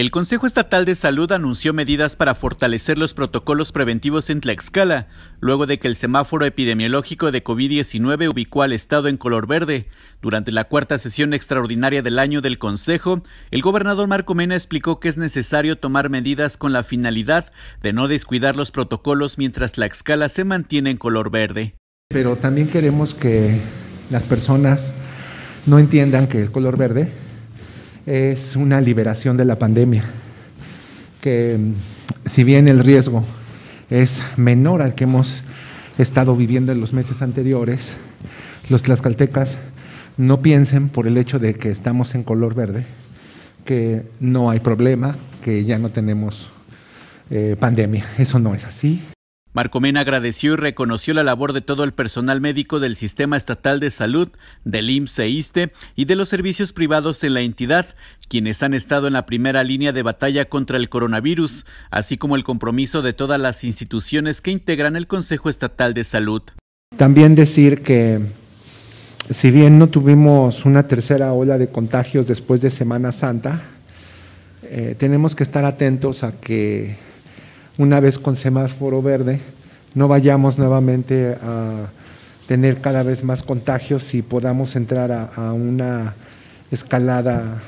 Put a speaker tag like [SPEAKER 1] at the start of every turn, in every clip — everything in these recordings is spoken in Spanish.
[SPEAKER 1] El Consejo Estatal de Salud anunció medidas para fortalecer los protocolos preventivos en Tlaxcala, luego de que el semáforo epidemiológico de COVID-19 ubicó al Estado en color verde. Durante la cuarta sesión extraordinaria del año del Consejo, el gobernador Marco Mena explicó que es necesario tomar medidas con la finalidad de no descuidar los protocolos mientras Tlaxcala se mantiene en color verde.
[SPEAKER 2] Pero también queremos que las personas no entiendan que el color verde es una liberación de la pandemia, que mm, si bien el riesgo es menor al que hemos estado viviendo en los meses anteriores, los tlaxcaltecas no piensen por el hecho de que estamos en color verde, que no hay problema, que ya no tenemos eh, pandemia. Eso no es así.
[SPEAKER 1] Marco agradeció y reconoció la labor de todo el personal médico del Sistema Estatal de Salud, del IMSS e e, y de los servicios privados en la entidad, quienes han estado en la primera línea de batalla contra el coronavirus, así como el compromiso de todas las instituciones que integran el Consejo Estatal de Salud.
[SPEAKER 2] También decir que si bien no tuvimos una tercera ola de contagios después de Semana Santa, eh, tenemos que estar atentos a que una vez con semáforo verde, no vayamos nuevamente a tener cada vez más contagios y podamos entrar a, una escalada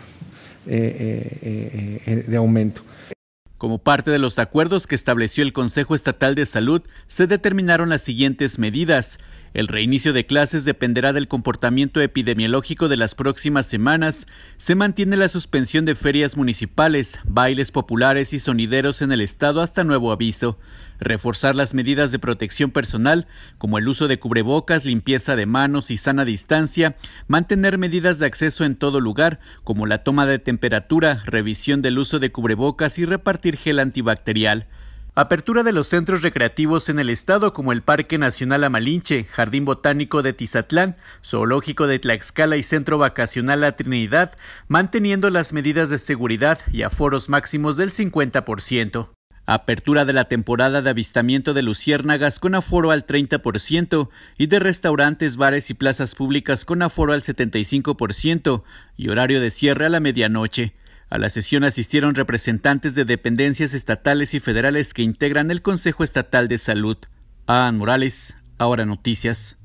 [SPEAKER 2] eh, eh, eh, de aumento.
[SPEAKER 1] Como parte de los acuerdos que estableció el Consejo Estatal de Salud, se determinaron las siguientes medidas el reinicio de clases dependerá del comportamiento epidemiológico de las próximas semanas. Se mantiene la suspensión de ferias municipales, bailes populares y sonideros en el estado hasta nuevo aviso. Reforzar las medidas de protección personal, como el uso de cubrebocas, limpieza de manos y sana distancia. Mantener medidas de acceso en todo lugar, como la toma de temperatura, revisión del uso de cubrebocas y repartir gel antibacterial. Apertura de los centros recreativos en el estado como el Parque Nacional Amalinche, Jardín Botánico de Tizatlán, Zoológico de Tlaxcala y Centro Vacacional La Trinidad, manteniendo las medidas de seguridad y aforos máximos del 50%. Apertura de la temporada de avistamiento de luciérnagas con aforo al 30% y de restaurantes, bares y plazas públicas con aforo al 75% y horario de cierre a la medianoche. A la sesión asistieron representantes de dependencias estatales y federales que integran el Consejo Estatal de Salud. Ann Morales, ahora noticias.